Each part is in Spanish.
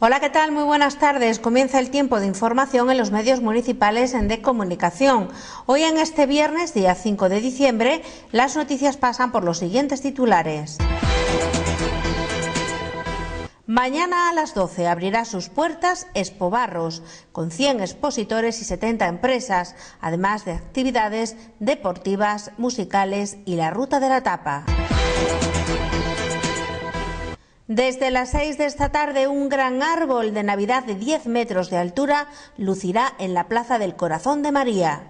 Hola, ¿qué tal? Muy buenas tardes. Comienza el tiempo de información en los medios municipales de comunicación. Hoy en este viernes, día 5 de diciembre, las noticias pasan por los siguientes titulares. Mañana a las 12 abrirá sus puertas Espobarros, con 100 expositores y 70 empresas, además de actividades deportivas, musicales y la ruta de la tapa. Desde las 6 de esta tarde, un gran árbol de Navidad de 10 metros de altura lucirá en la Plaza del Corazón de María.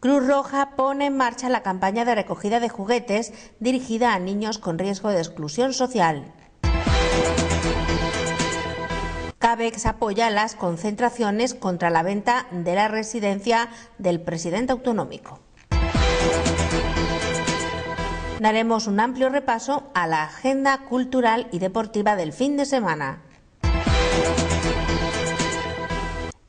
Cruz Roja pone en marcha la campaña de recogida de juguetes dirigida a niños con riesgo de exclusión social. CABEX apoya las concentraciones contra la venta de la residencia del presidente autonómico daremos un amplio repaso a la agenda cultural y deportiva del fin de semana.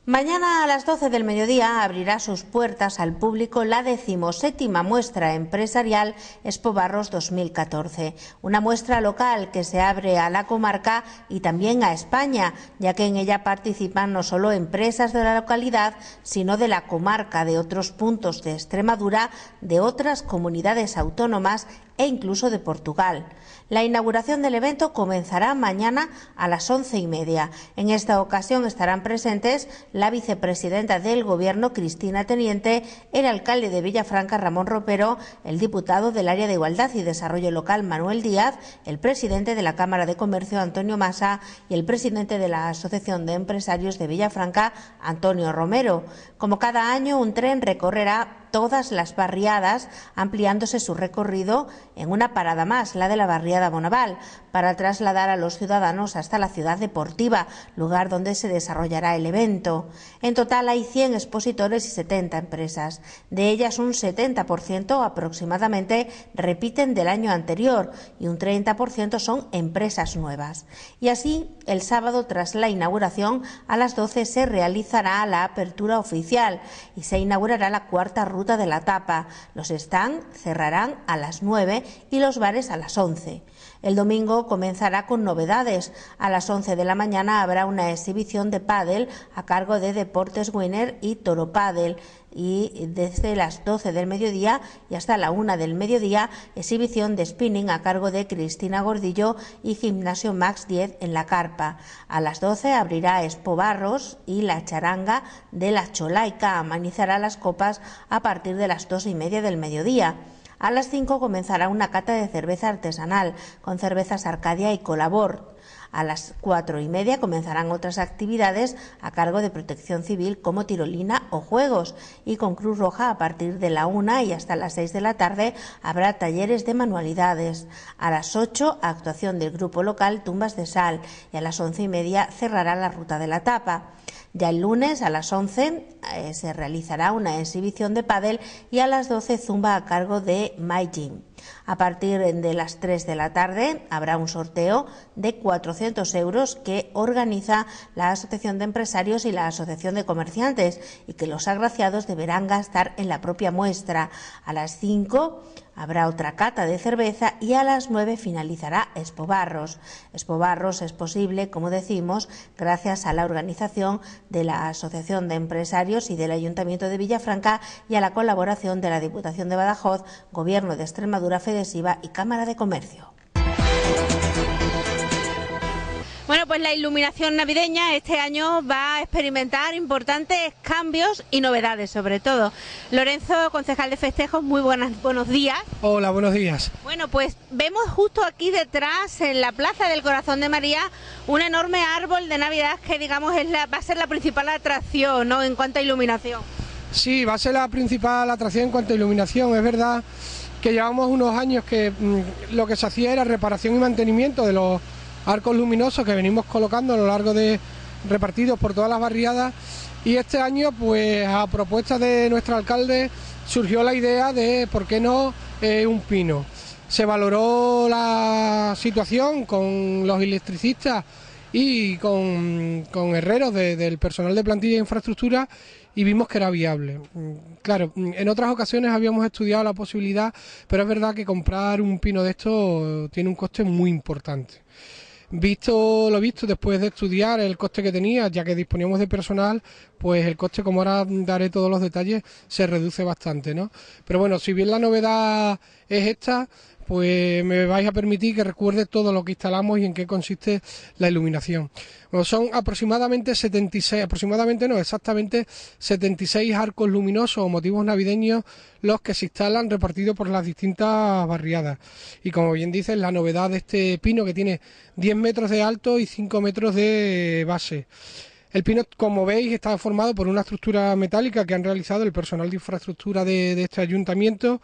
Mañana a las 12 del mediodía abrirá sus puertas al público la decimoséptima muestra empresarial Expo 2014, una muestra local que se abre a la comarca y también a España, ya que en ella participan no solo empresas de la localidad, sino de la comarca, de otros puntos de Extremadura, de otras comunidades autónomas e incluso de Portugal. La inauguración del evento comenzará mañana a las once y media. En esta ocasión estarán presentes la vicepresidenta del Gobierno, Cristina Teniente, el alcalde de Villafranca, Ramón Ropero, el diputado del área de Igualdad y Desarrollo Local, Manuel Díaz, el presidente de la Cámara de Comercio, Antonio Massa, y el presidente de la Asociación de Empresarios de Villafranca, Antonio Romero. Como cada año, un tren recorrerá todas las barriadas, ampliándose su recorrido en una parada más, la de la barriada Bonaval, para trasladar a los ciudadanos hasta la ciudad deportiva, lugar donde se desarrollará el evento. En total hay 100 expositores y 70 empresas. De ellas un 70% aproximadamente repiten del año anterior y un 30% son empresas nuevas. Y así, el sábado tras la inauguración, a las 12 se realizará la apertura oficial y se inaugurará la cuarta ruta de la etapa. Los stands cerrarán a las 9 y los bares a las 11. El domingo comenzará con novedades. A las 11 de la mañana habrá una exhibición de pádel a cargo de Deportes Winner y Toro Pádel y desde las 12 del mediodía y hasta la 1 del mediodía exhibición de spinning a cargo de Cristina Gordillo y Gimnasio Max 10 en la carpa. A las 12 abrirá Expo y la charanga de la Cholaica amanizará las copas a partir de las 2 y media del mediodía. A las 5 comenzará una cata de cerveza artesanal con cervezas Arcadia y Colabor. A las cuatro y media comenzarán otras actividades a cargo de Protección Civil como tirolina o juegos y con Cruz Roja a partir de la una y hasta las 6 de la tarde habrá talleres de manualidades. A las 8, actuación del grupo local Tumbas de Sal y a las once y media cerrará la ruta de la tapa. Ya el lunes a las 11 eh, se realizará una exhibición de pádel y a las 12 zumba a cargo de My a partir de las 3 de la tarde habrá un sorteo de 400 euros que organiza la Asociación de Empresarios y la Asociación de Comerciantes y que los agraciados deberán gastar en la propia muestra. A las 5 habrá otra cata de cerveza y a las 9 finalizará Espobarros. Espobarros es posible, como decimos, gracias a la organización de la Asociación de Empresarios y del Ayuntamiento de Villafranca y a la colaboración de la Diputación de Badajoz, Gobierno de Extremadura Federal y Cámara de Comercio. Bueno, pues la iluminación navideña este año va a experimentar importantes cambios y novedades sobre todo. Lorenzo, concejal de festejos, muy buenas, buenos días. Hola, buenos días. Bueno, pues vemos justo aquí detrás, en la Plaza del Corazón de María, un enorme árbol de Navidad que digamos es la, va a ser la principal atracción ¿no? en cuanto a iluminación. Sí, va a ser la principal atracción en cuanto a iluminación, es verdad que llevamos unos años que mm, lo que se hacía era reparación y mantenimiento de los arcos luminosos que venimos colocando a lo largo de repartidos por todas las barriadas y este año pues a propuesta de nuestro alcalde surgió la idea de por qué no eh, un pino. Se valoró la situación con los electricistas y con, con herreros del personal de plantilla e infraestructura y vimos que era viable. Mm, claro, mm, en otras ocasiones habíamos estudiado la posibilidad, pero es verdad que comprar un pino de esto tiene un coste muy importante. Visto lo visto, después de estudiar el coste que tenía, ya que disponíamos de personal, pues el coste, como ahora daré todos los detalles, se reduce bastante, ¿no? Pero bueno, si bien la novedad es esta, pues me vais a permitir que recuerde todo lo que instalamos y en qué consiste la iluminación. son aproximadamente 76, aproximadamente no, exactamente 76 arcos luminosos o motivos navideños los que se instalan repartidos por las distintas barriadas. Y como bien dices, la novedad de este pino que tiene 10 metros de alto y 5 metros de base. El pino, como veis, está formado por una estructura metálica que han realizado el personal de infraestructura de este ayuntamiento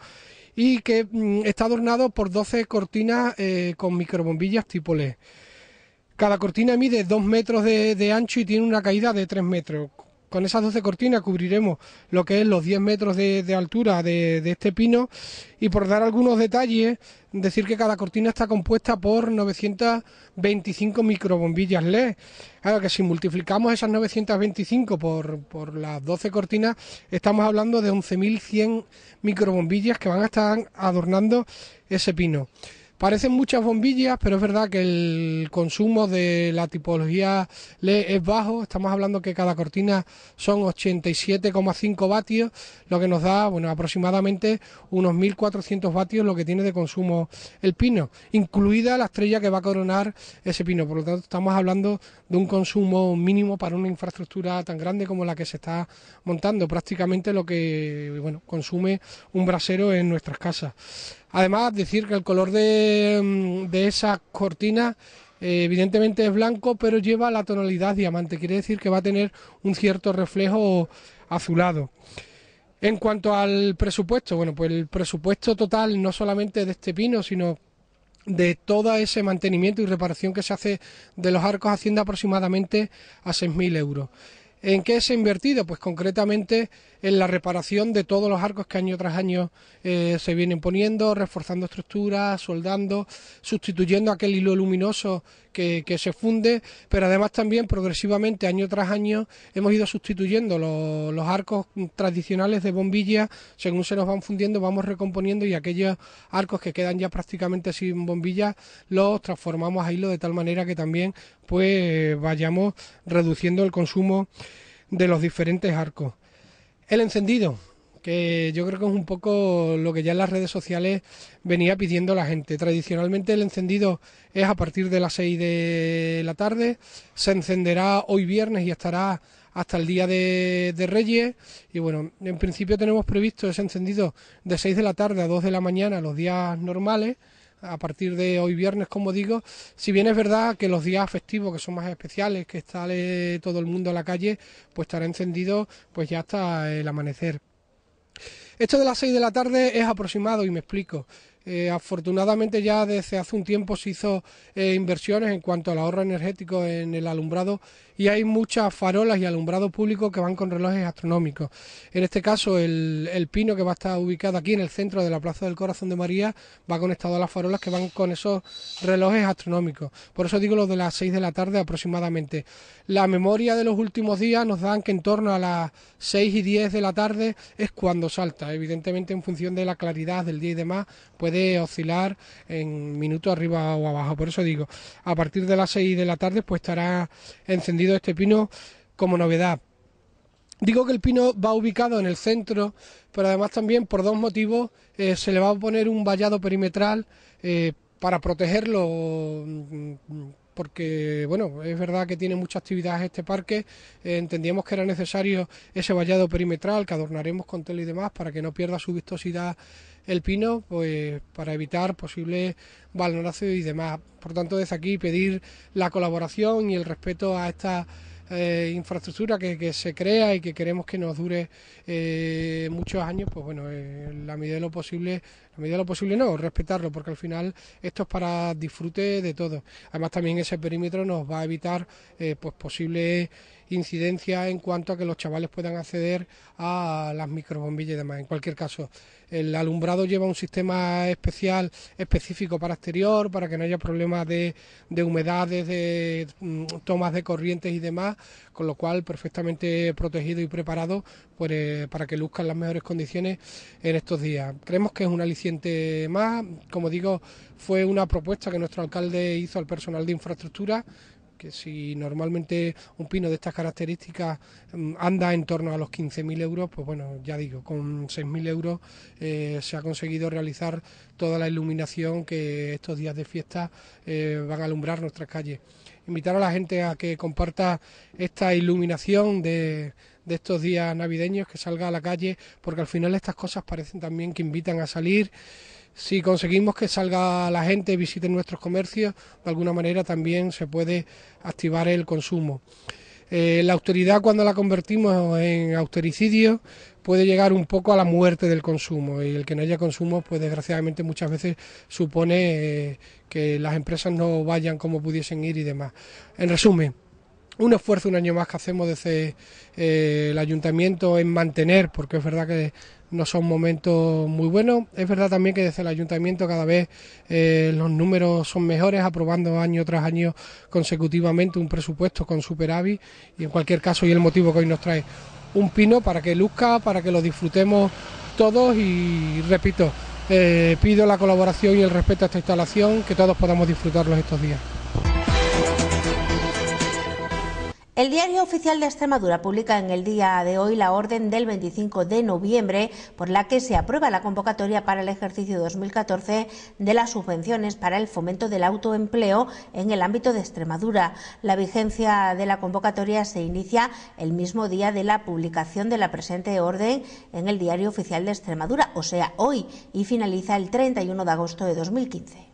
y que mm, está adornado por 12 cortinas eh, con microbombillas tipo LED. Cada cortina mide 2 metros de, de, ancho y tiene una caída de 3 metros con esas 12 cortinas cubriremos lo que es los 10 metros de, altura de, este pino y por dar algunos detalles, decir que cada cortina está compuesta por 925 microbombillas LED. Ahora que si multiplicamos esas 925 por, por las 12 cortinas, estamos hablando de 11.100 microbombillas que van a estar adornando ese pino. Parecen muchas bombillas, pero es verdad que el consumo de la tipología LED es bajo. Estamos hablando que cada cortina son 87,5 vatios, lo que nos da bueno, aproximadamente unos 1.400 vatios lo que tiene de consumo el pino, incluida la estrella que va a coronar ese pino. Por lo tanto, estamos hablando de un consumo mínimo para una infraestructura tan grande como la que se está montando, prácticamente lo que bueno, consume un brasero en nuestras casas. Además, decir que el color de, mm, esa cortina eh, evidentemente es blanco, pero lleva la tonalidad diamante. Quiere decir que va a tener un cierto reflejo azulado. En cuanto al presupuesto, bueno, pues el presupuesto total no solamente de este pino, sino de todo ese mantenimiento y reparación que se hace de los arcos asciende aproximadamente a 6.000 euros. ¿En qué se ha invertido? Pues concretamente en la reparación de todos los arcos que año tras año eh, se vienen poniendo, reforzando estructuras, soldando, sustituyendo aquel hilo luminoso que, se funde, pero además también progresivamente, año tras año, hemos ido sustituyendo los, arcos tradicionales de bombillas, según se nos van fundiendo, vamos recomponiendo y aquellos arcos que quedan ya prácticamente sin bombilla, los transformamos a hilo de tal manera que también pues vayamos reduciendo el consumo de los diferentes arcos. El encendido, que yo creo que es un poco lo que ya en las redes sociales venía pidiendo la gente. Tradicionalmente el encendido es a partir de las 6 de la tarde, se encenderá hoy viernes y estará hasta el día de, Reyes. Y bueno, en principio tenemos previsto ese encendido de 6 de la tarde a 2 de la mañana, los días normales, a partir de hoy viernes, como digo. Si bien es verdad que los días festivos, que son más especiales, que está todo el mundo a la calle, pues estará encendido pues ya hasta el amanecer. Esto de las 6 de la tarde es aproximado y me explico. Eh, afortunadamente ya desde hace un tiempo se hizo eh, inversiones en cuanto al ahorro energético en el alumbrado y hay muchas farolas y alumbrado público que van con relojes astronómicos. En este caso el, pino que va a estar ubicado aquí en el centro de la Plaza del Corazón de María va conectado a las farolas que van con esos relojes astronómicos. Por eso digo lo de las 6 de la tarde aproximadamente. La memoria de los últimos días nos dan que en torno a las 6 y 10 de la tarde es cuando salta. Evidentemente en función de la claridad del día y demás, pues de oscilar en minutos arriba o abajo. Por eso digo, a partir de las 6 de la tarde pues estará encendido este pino como novedad. Digo que el pino va ubicado en el centro, pero además también por dos motivos eh, se le va a poner un vallado perimetral eh, para protegerlo mm, mm, porque, bueno, es verdad que tiene mucha actividad este parque, eh, entendíamos que era necesario ese vallado perimetral que adornaremos con tela y demás para que no pierda su vistosidad el pino, pues para evitar posibles balonazos y demás. Por tanto, desde aquí pedir la colaboración y el respeto a esta... Eh, infraestructura que, se crea y que queremos que nos dure eh, muchos años, pues bueno, eh, la medida de lo posible, la medida lo posible no, respetarlo, porque al final esto es para disfrute de todo. Además también ese perímetro nos va a evitar pues posibles incidencia en cuanto a que los chavales puedan acceder a las microbombillas y demás. En cualquier caso, el alumbrado lleva un sistema especial, específico para exterior, para que no haya problemas de, de humedades, de mm, tomas de corrientes y demás, con lo cual perfectamente protegido y preparado pues, eh, para que luzcan las mejores condiciones en estos días. Creemos que es un aliciente más, como digo, fue una propuesta que nuestro alcalde hizo al personal de infraestructura que si normalmente un pino de estas características mm, anda en torno a los 15.000 euros, pues bueno, ya digo, con 6.000 euros eh, se ha conseguido realizar toda la iluminación que estos días de fiesta eh, van a alumbrar nuestras calles. Invitar a la gente a que comparta esta iluminación de estos días navideños, que salga a la calle, porque al final estas cosas parecen también que invitan a salir si conseguimos que salga la gente, visite nuestros comercios, de alguna manera también se puede activar el consumo. Eh, la austeridad cuando la convertimos en austericidio puede llegar un poco a la muerte del consumo y el que no haya consumo pues desgraciadamente muchas veces supone eh, que las empresas no vayan como pudiesen ir y demás. En resumen, un esfuerzo un año más que hacemos desde eh, el ayuntamiento en mantener, porque es verdad que no son momentos muy buenos. Es verdad también que desde el ayuntamiento cada vez eh, los números son mejores, aprobando año tras año consecutivamente un presupuesto con superávit y en cualquier caso y el motivo que hoy nos trae un pino para que luzca, para que lo disfrutemos todos y repito, eh, pido la colaboración y el respeto a esta instalación, que todos podamos disfrutarlos estos días. El Diario Oficial de Extremadura publica en el día de hoy la orden del 25 de noviembre por la que se aprueba la convocatoria para el ejercicio 2014 de las subvenciones para el fomento del autoempleo en el ámbito de Extremadura. La vigencia de la convocatoria se inicia el mismo día de la publicación de la presente orden en el Diario Oficial de Extremadura, o sea, hoy, y finaliza el 31 de agosto de 2015.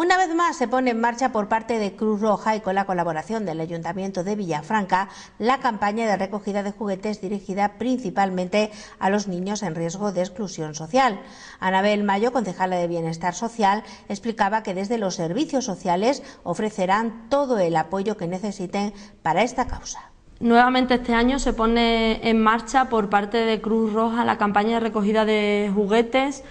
Una vez más se pone en marcha por parte de Cruz Roja y con la colaboración del Ayuntamiento de Villafranca la campaña de recogida de juguetes dirigida principalmente a los niños en riesgo de exclusión social. Anabel Mayo, concejala de Bienestar Social, explicaba que desde los servicios sociales ofrecerán todo el apoyo que necesiten para esta causa. Nuevamente este año se pone en marcha por parte de Cruz Roja la campaña de recogida de juguetes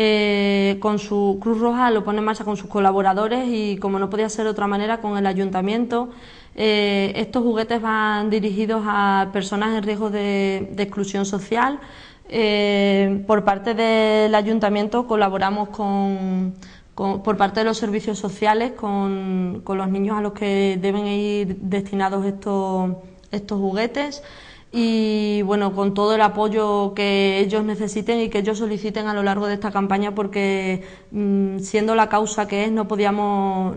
eh, con su Cruz Roja lo pone en marcha con sus colaboradores y como no podía ser de otra manera con el ayuntamiento. Eh, estos juguetes van dirigidos a personas en riesgo de, exclusión social. Eh, por parte del ayuntamiento colaboramos con, por parte de los servicios sociales con, los niños a los que deben ir destinados estos juguetes y bueno, con todo el apoyo que ellos necesiten y que ellos soliciten a lo largo de esta campaña porque mm, siendo la causa que es no podíamos,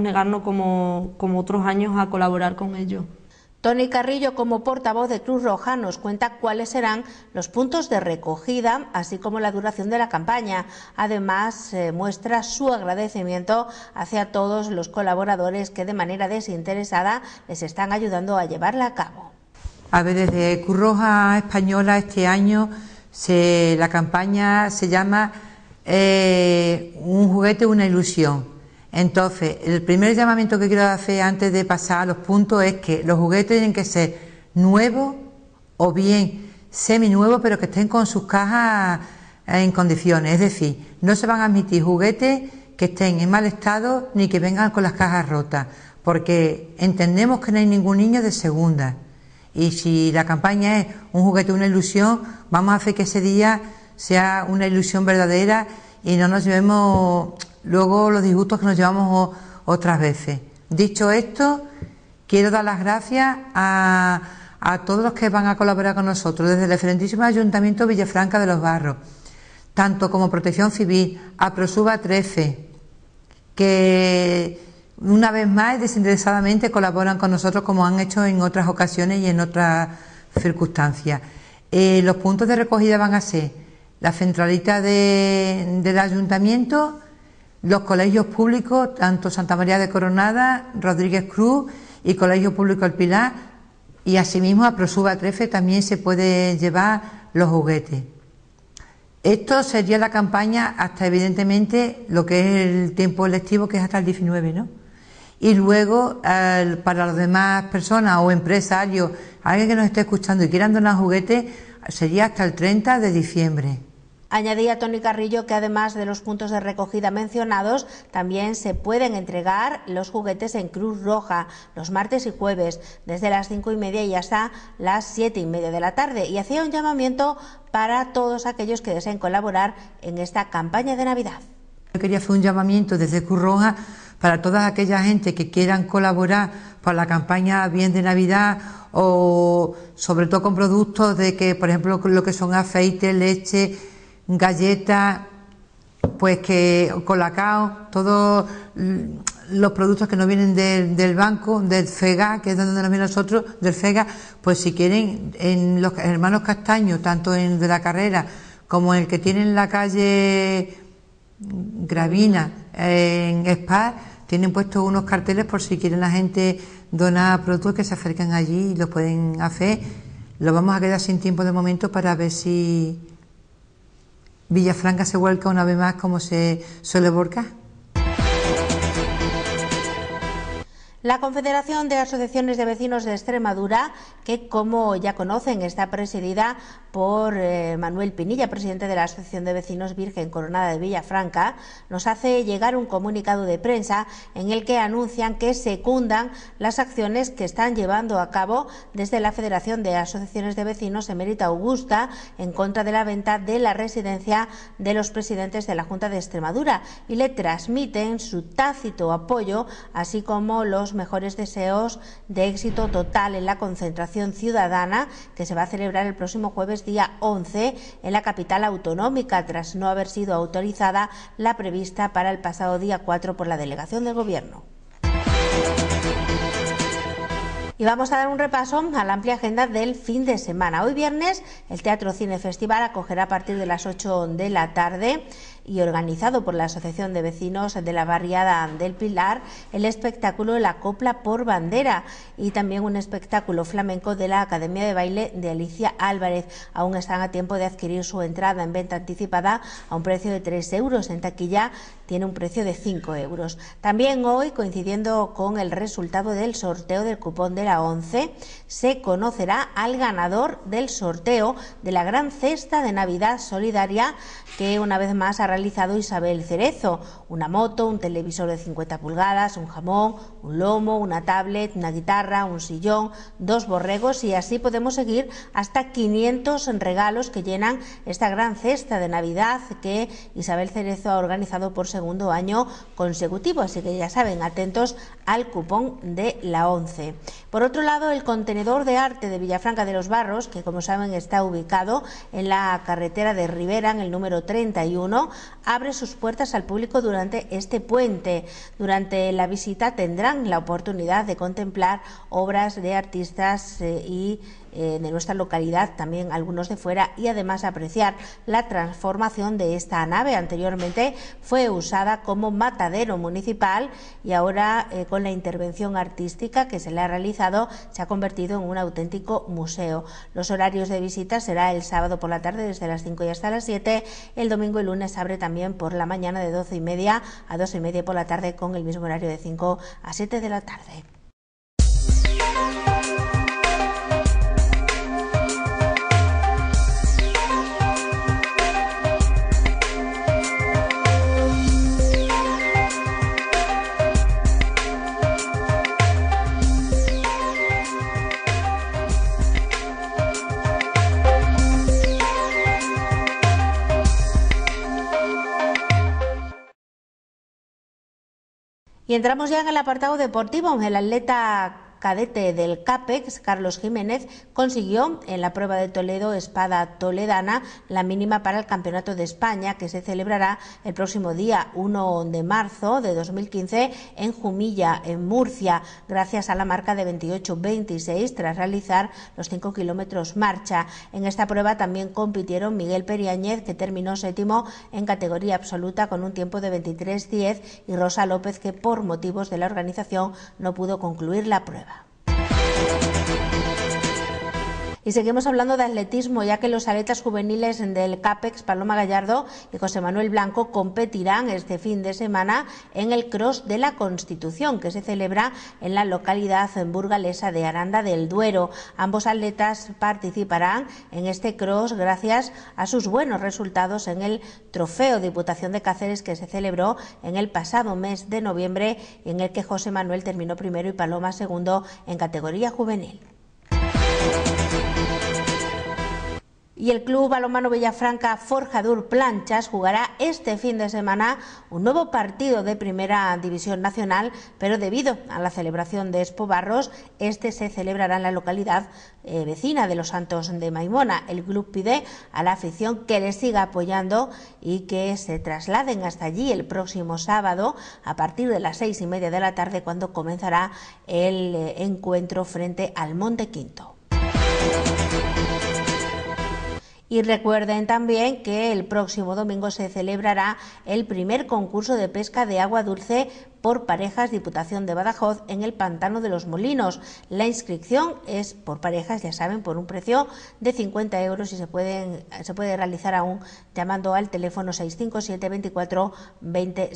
negarnos como, otros años a colaborar con ellos. Tony Carrillo, como portavoz de Cruz Roja, nos cuenta cuáles serán los puntos de recogida, así como la duración de la campaña. Además, muestra su agradecimiento hacia todos los colaboradores que de manera desinteresada les están ayudando a llevarla a cabo. A ver, desde Curroja Española este año se, la campaña se llama eh, Un juguete, una ilusión. Entonces, el primer llamamiento que quiero hacer antes de pasar a los puntos es que los juguetes tienen que ser nuevos o bien seminuevos, pero que estén con sus cajas en condiciones. Es decir, no se van a admitir juguetes que estén en mal estado ni que vengan con las cajas rotas, porque entendemos que no hay ningún niño de segunda. Y si la campaña es un juguete, una ilusión, vamos a hacer que ese día sea una ilusión verdadera y no nos llevemos luego los disgustos que nos llevamos otras veces. Dicho esto, quiero dar las gracias a, todos los que van a colaborar con nosotros, desde el excelentísimo Ayuntamiento Villafranca de los Barros, tanto como Protección Civil, a Prosuba 13, que una vez más, desinteresadamente colaboran con nosotros como han hecho en otras ocasiones y en otras circunstancias. Eh, los puntos de recogida van a ser la centralita del ayuntamiento, los colegios públicos, tanto Santa María de Coronada, Rodríguez Cruz y Colegio Público El Pilar, y asimismo a Prosuba Trefe también se puede llevar los juguetes. Esto sería la campaña hasta evidentemente lo que es el tiempo electivo, que es hasta el 19, ¿no? Y luego, para las demás personas o empresarios, alguien que nos esté escuchando y quieran donar juguetes, sería hasta el 30 de diciembre. Añadía Tony Carrillo que además de los puntos de recogida mencionados, también se pueden entregar los juguetes en Cruz Roja los martes y jueves, desde las cinco y media y hasta las siete y media de la tarde. Y hacía un llamamiento para todos aquellos que deseen colaborar en esta campaña de Navidad. Yo quería hacer un llamamiento desde Cruz Roja para toda aquella gente que quieran colaborar para la campaña Bien de Navidad o sobre todo con productos de que, por ejemplo, lo que son aceite, leche, galletas, pues que colacao, todos mm, los productos que no vienen del banco, del FEGA, que es donde nos viene nosotros, del FEGA, pues si quieren, en los hermanos castaños, tanto en de la carrera como el que tienen en la calle Gravina, en Spa, tienen puestos unos carteles por si quieren la gente donar productos que se acercan allí y los pueden hacer. Lo vamos a quedar sin tiempo de momento para ver si Villafranca se vuelca una vez más como se suele volcar. La Confederación de Asociaciones de Vecinos de Extremadura, que como ya conocen está presidida por eh, Manuel Pinilla, presidente de la Asociación de Vecinos Virgen Coronada de Villafranca, nos hace llegar un comunicado de prensa en el que anuncian que secundan las acciones que están llevando a cabo desde la Federación de Asociaciones de Vecinos Emerita Augusta en contra de la venta de la residencia de los presidentes de la Junta de Extremadura y le transmiten su tácito apoyo, así como los mejores deseos de éxito total en la concentración ciudadana que se va a celebrar el próximo jueves día 11 en la capital autonómica tras no haber sido autorizada la prevista para el pasado día 4 por la delegación del Gobierno. Y vamos a dar un repaso a la amplia agenda del fin de semana. Hoy viernes el Teatro Cine Festival acogerá a partir de las 8 de la tarde y organizado por la Asociación de Vecinos de la Barriada del Pilar, el espectáculo La Copla por Bandera y también un espectáculo flamenco de la Academia de Baile de Alicia Álvarez. Aún están a tiempo de adquirir su entrada en venta anticipada a un precio de 3 euros. En taquilla tiene un precio de 5 euros. También hoy, coincidiendo con el resultado del sorteo del cupón de la 11, se conocerá al ganador del sorteo de la gran cesta de Navidad solidaria que una vez más ha realizado Isabel Cerezo, una moto, un televisor de 50 pulgadas, un jamón, un lomo, una tablet, una guitarra, un sillón, dos borregos y así podemos seguir hasta 500 regalos que llenan esta gran cesta de Navidad que Isabel Cerezo ha organizado por segundo año consecutivo. Así que ya saben, atentos al cupón de la 11. Por otro lado, el contenedor de arte de Villafranca de los Barros, que como saben está ubicado en la carretera de Rivera, en el número 31, abre sus puertas al público durante este puente. Durante la visita tendrán la oportunidad de contemplar obras de artistas eh, y eh, de nuestra localidad, también algunos de fuera, y además apreciar la transformación de esta nave. Anteriormente fue usada como matadero municipal y ahora eh, con la intervención artística que se le ha realizado se ha convertido en un auténtico museo. Los horarios de visita será el sábado por la tarde desde las 5 y hasta las 7, el domingo y lunes abre también por la mañana de 12 y media a 2 y media por la tarde con el mismo horario de 5 a 7 de la tarde. Y entramos ya en el apartado deportivo, el atleta cadete del CAPEX, Carlos Jiménez, consiguió en la prueba de Toledo Espada Toledana la mínima para el Campeonato de España, que se celebrará el próximo día 1 de marzo de 2015 en Jumilla, en Murcia, gracias a la marca de 28-26 tras realizar los 5 kilómetros marcha. En esta prueba también compitieron Miguel Periáñez, que terminó séptimo en categoría absoluta con un tiempo de 23-10, y Rosa López, que por motivos de la organización no pudo concluir la prueba. Y seguimos hablando de atletismo, ya que los atletas juveniles del CAPEX, Paloma Gallardo y José Manuel Blanco, competirán este fin de semana en el Cross de la Constitución, que se celebra en la localidad burgalesa de Aranda del Duero. Ambos atletas participarán en este cross gracias a sus buenos resultados en el Trofeo Diputación de Cáceres que se celebró en el pasado mes de noviembre, en el que José Manuel terminó primero y Paloma segundo en categoría juvenil. Y el Club Balomano Villafranca Forjadur Planchas jugará este fin de semana un nuevo partido de Primera División Nacional, pero debido a la celebración de Espobarros, este se celebrará en la localidad eh, vecina de Los Santos de Maimona. El club pide a la afición que le siga apoyando y que se trasladen hasta allí el próximo sábado a partir de las seis y media de la tarde, cuando comenzará el eh, encuentro frente al Monte Quinto. Y recuerden también que el próximo domingo se celebrará el primer concurso de pesca de agua dulce por parejas Diputación de Badajoz en el Pantano de los Molinos. La inscripción es por parejas, ya saben, por un precio de 50 euros y se, pueden, se puede realizar aún llamando al teléfono 657 24 20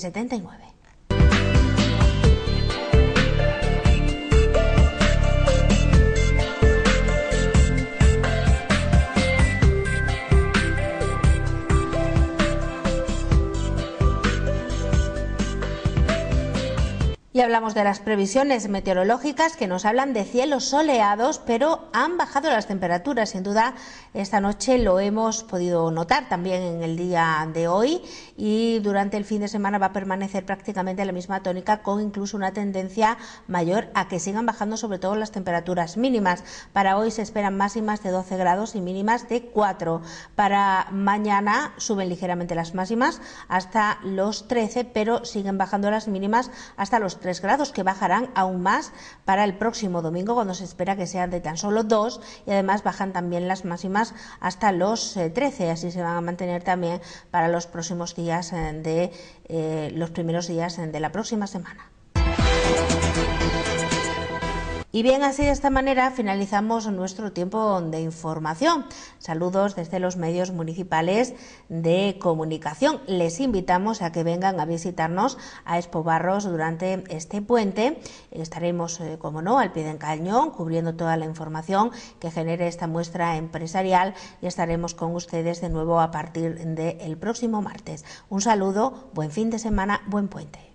Y hablamos de las previsiones meteorológicas que nos hablan de cielos soleados, pero han bajado las temperaturas. Sin duda, esta noche lo hemos podido notar también en el día de hoy y durante el fin de semana va a permanecer prácticamente la misma tónica con incluso una tendencia mayor a que sigan bajando sobre todo las temperaturas mínimas. Para hoy se esperan máximas de 12 grados y mínimas de 4. Para mañana suben ligeramente las máximas hasta los 13, pero siguen bajando las mínimas hasta los 13. Tres grados, que bajarán aún más para el próximo domingo, cuando se espera que sean de tan solo dos y además bajan también las máximas hasta los 13, eh, así se van a mantener también para los próximos días eh, de eh, los primeros días de la próxima semana. Y bien, así de esta manera finalizamos nuestro tiempo de información. Saludos desde los medios municipales de comunicación. Les invitamos a que vengan a visitarnos a Espobarros durante este puente. Estaremos, eh, como no, al pie del cañón, cubriendo toda la información que genere esta muestra empresarial y estaremos con ustedes de nuevo a partir del próximo martes. Un saludo, buen fin de semana, buen puente.